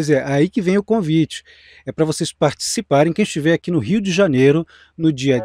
Pois é, aí que vem o convite. É para vocês participarem, quem estiver aqui no Rio de Janeiro, no dia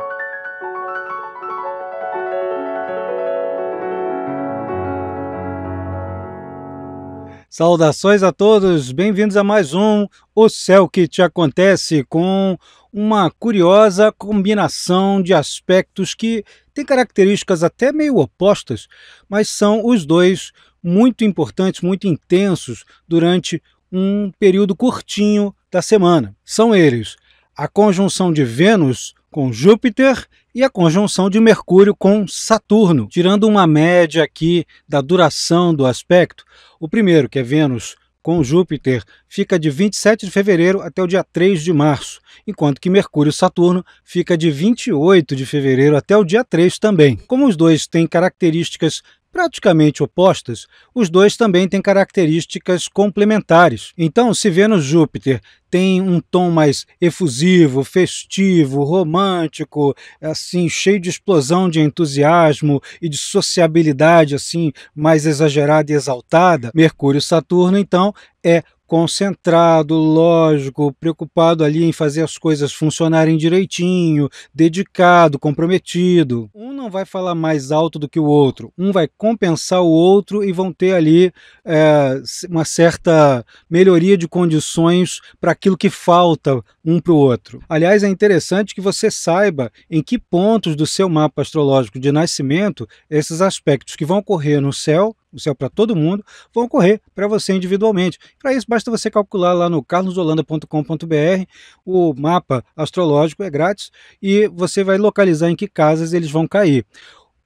Saudações a todos, bem-vindos a mais um O Céu que Te Acontece, com uma curiosa combinação de aspectos que tem características até meio opostas, mas são os dois muito importantes, muito intensos durante um período curtinho da semana. São eles a conjunção de Vênus com Júpiter e a conjunção de Mercúrio com Saturno, tirando uma média aqui da duração do aspecto. O primeiro, que é Vênus com Júpiter, fica de 27 de fevereiro até o dia 3 de março, enquanto que Mercúrio e Saturno fica de 28 de fevereiro até o dia 3 também. Como os dois têm características praticamente opostas, os dois também têm características complementares. Então, se Vênus Júpiter tem um tom mais efusivo, festivo, romântico, assim, cheio de explosão de entusiasmo e de sociabilidade assim, mais exagerada e exaltada, Mercúrio Saturno então é concentrado, lógico, preocupado ali em fazer as coisas funcionarem direitinho, dedicado, comprometido. Um não vai falar mais alto do que o outro, um vai compensar o outro e vão ter ali é, uma certa melhoria de condições para aquilo que falta um para o outro. Aliás, é interessante que você saiba em que pontos do seu mapa astrológico de nascimento esses aspectos que vão ocorrer no céu o céu para todo mundo, vão ocorrer para você individualmente. Para isso, basta você calcular lá no carlosolanda.com.br, o mapa astrológico é grátis e você vai localizar em que casas eles vão cair.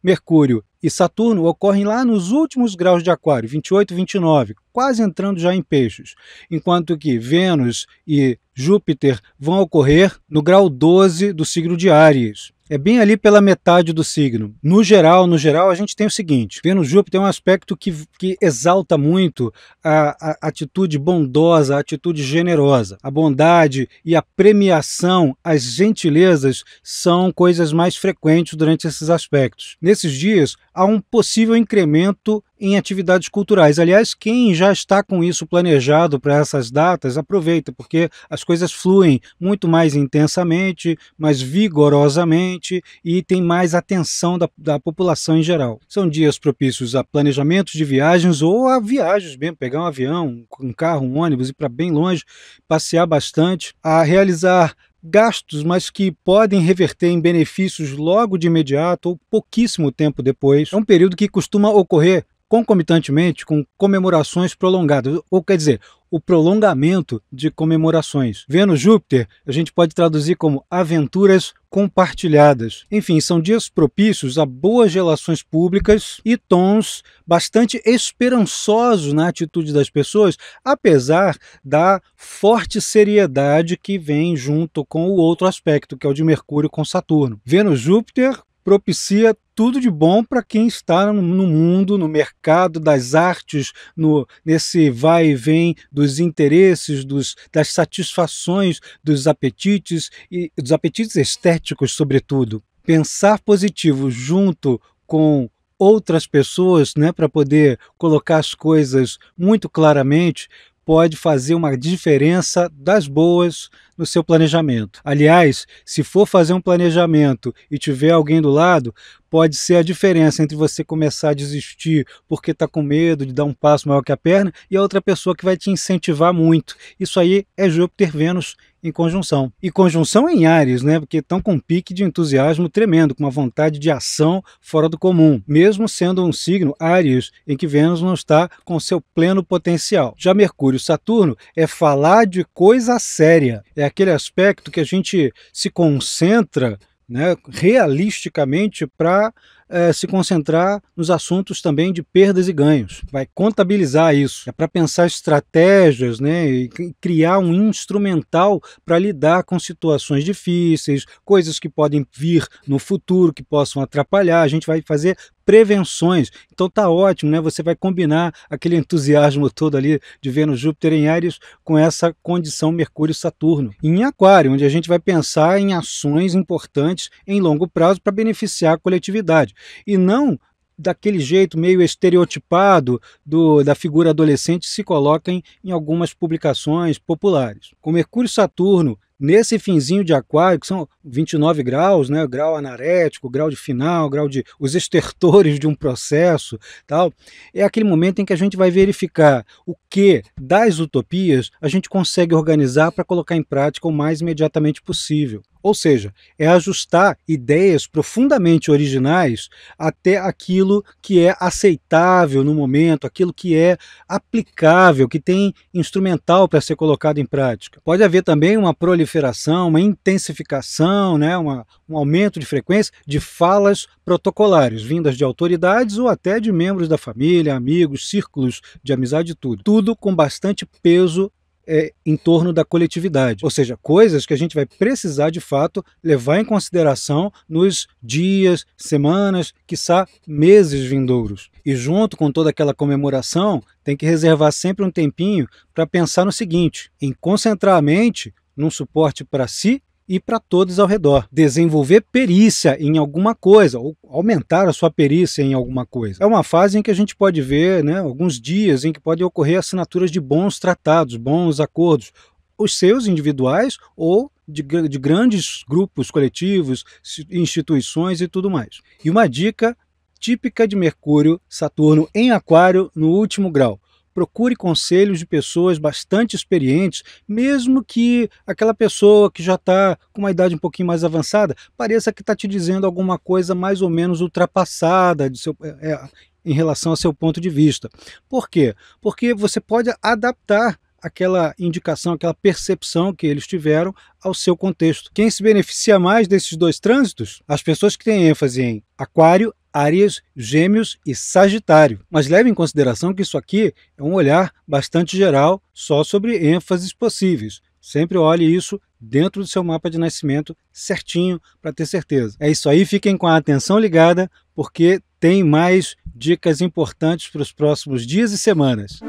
Mercúrio e Saturno ocorrem lá nos últimos graus de Aquário, 28 e 29, quase entrando já em Peixes, enquanto que Vênus e Júpiter vão ocorrer no grau 12 do signo de Áries. É bem ali pela metade do signo. No geral, no geral, a gente tem o seguinte: Vênus Júpiter é um aspecto que, que exalta muito a, a atitude bondosa, a atitude generosa. A bondade e a premiação, as gentilezas, são coisas mais frequentes durante esses aspectos. Nesses dias, a um possível incremento em atividades culturais. Aliás, quem já está com isso planejado para essas datas, aproveita, porque as coisas fluem muito mais intensamente, mais vigorosamente e tem mais atenção da, da população em geral. São dias propícios a planejamentos de viagens ou a viagens mesmo, pegar um avião, um carro, um ônibus, ir para bem longe, passear bastante, a realizar gastos, mas que podem reverter em benefícios logo de imediato ou pouquíssimo tempo depois. É um período que costuma ocorrer concomitantemente com comemorações prolongadas, ou quer dizer, o prolongamento de comemorações. Vênus Júpiter, a gente pode traduzir como aventuras compartilhadas. Enfim, são dias propícios a boas relações públicas e tons bastante esperançosos na atitude das pessoas, apesar da forte seriedade que vem junto com o outro aspecto, que é o de Mercúrio com Saturno. Vênus Júpiter propicia tudo de bom para quem está no mundo, no mercado das artes, no, nesse vai e vem dos interesses, dos, das satisfações, dos apetites e dos apetites estéticos, sobretudo. Pensar positivo junto com outras pessoas, né, para poder colocar as coisas muito claramente, pode fazer uma diferença das boas no seu planejamento. Aliás, se for fazer um planejamento e tiver alguém do lado, pode ser a diferença entre você começar a desistir porque está com medo de dar um passo maior que a perna e a outra pessoa que vai te incentivar muito. Isso aí é Júpiter-Vênus em conjunção. E conjunção em Ares, né? Porque estão com um pique de entusiasmo tremendo, com uma vontade de ação fora do comum, mesmo sendo um signo Ares em que Vênus não está com seu pleno potencial. Já Mercúrio Saturno é falar de coisa séria, é aquele aspecto que a gente se concentra né, realisticamente para é, eh, se concentrar nos assuntos também de perdas e ganhos. Vai contabilizar isso. É para pensar estratégias né, e criar um instrumental para lidar com situações difíceis, coisas que podem vir no futuro que possam atrapalhar. A gente vai fazer prevenções. Então tá ótimo, né? Você vai combinar aquele entusiasmo todo ali de Vênus, Júpiter em Ares com essa condição Mercúrio-Saturno. Em Aquário, onde a gente vai pensar em ações importantes em longo prazo para beneficiar a coletividade. E não daquele jeito meio estereotipado do, da figura adolescente se coloca em, em algumas publicações populares. Com Mercúrio e Saturno Nesse finzinho de aquário, que são 29 graus, né, grau anarético, grau de final, grau de os estertores de um processo, tal, é aquele momento em que a gente vai verificar o que das utopias a gente consegue organizar para colocar em prática o mais imediatamente possível. Ou seja, é ajustar ideias profundamente originais até aquilo que é aceitável no momento, aquilo que é aplicável, que tem instrumental para ser colocado em prática. Pode haver também uma proliferação, uma intensificação, né, uma, um aumento de frequência de falas protocolares, vindas de autoridades ou até de membros da família, amigos, círculos de amizade, tudo. Tudo com bastante peso é, em torno da coletividade. Ou seja, coisas que a gente vai precisar de fato levar em consideração nos dias, semanas, quiçá meses vindouros. E junto com toda aquela comemoração, tem que reservar sempre um tempinho para pensar no seguinte: em concentrar a mente num suporte para si e para todos ao redor. Desenvolver perícia em alguma coisa, ou aumentar a sua perícia em alguma coisa. É uma fase em que a gente pode ver né, alguns dias em que podem ocorrer assinaturas de bons tratados, bons acordos, os seus individuais ou de, de grandes grupos coletivos, instituições e tudo mais. E uma dica típica de Mercúrio, Saturno em Aquário no último grau Procure conselhos de pessoas bastante experientes, mesmo que aquela pessoa que já está com uma idade um pouquinho mais avançada pareça que está te dizendo alguma coisa mais ou menos ultrapassada de seu, é, é, em relação ao seu ponto de vista. Por quê? Porque você pode adaptar aquela indicação, aquela percepção que eles tiveram ao seu contexto. Quem se beneficia mais desses dois trânsitos? As pessoas que têm ênfase em Aquário Áries, Gêmeos e Sagitário. Mas leve em consideração que isso aqui é um olhar bastante geral, só sobre ênfases possíveis. Sempre olhe isso dentro do seu mapa de nascimento certinho para ter certeza. É isso aí, fiquem com a atenção ligada porque tem mais dicas importantes para os próximos dias e semanas.